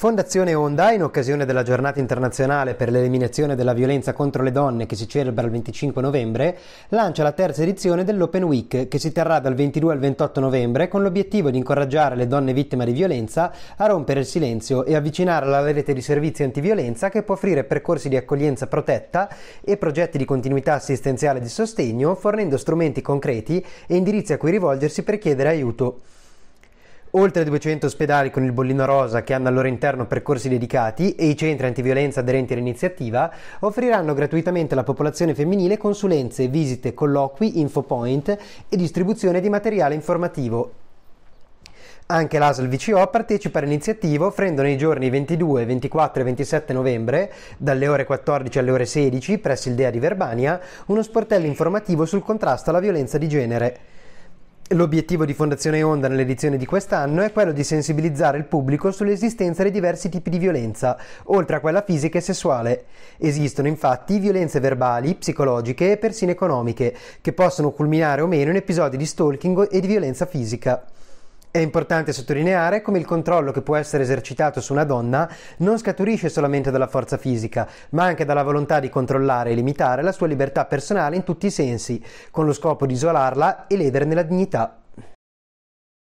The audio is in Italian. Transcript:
Fondazione Onda, in occasione della giornata internazionale per l'eliminazione della violenza contro le donne che si celebra il 25 novembre, lancia la terza edizione dell'Open Week che si terrà dal 22 al 28 novembre con l'obiettivo di incoraggiare le donne vittime di violenza a rompere il silenzio e avvicinare alla rete di servizi antiviolenza che può offrire percorsi di accoglienza protetta e progetti di continuità assistenziale di sostegno fornendo strumenti concreti e indirizzi a cui rivolgersi per chiedere aiuto oltre 200 ospedali con il bollino rosa che hanno al loro interno percorsi dedicati e i centri antiviolenza aderenti all'iniziativa offriranno gratuitamente alla popolazione femminile consulenze, visite, colloqui, infopoint e distribuzione di materiale informativo. Anche l'ASL VCO partecipa all'iniziativa offrendo nei giorni 22, 24 e 27 novembre, dalle ore 14 alle ore 16, presso il DEA di Verbania, uno sportello informativo sul contrasto alla violenza di genere. L'obiettivo di Fondazione Onda nell'edizione di quest'anno è quello di sensibilizzare il pubblico sull'esistenza di diversi tipi di violenza, oltre a quella fisica e sessuale. Esistono infatti violenze verbali, psicologiche e persino economiche, che possono culminare o meno in episodi di stalking e di violenza fisica. È importante sottolineare come il controllo che può essere esercitato su una donna non scaturisce solamente dalla forza fisica, ma anche dalla volontà di controllare e limitare la sua libertà personale in tutti i sensi, con lo scopo di isolarla e lederne la dignità.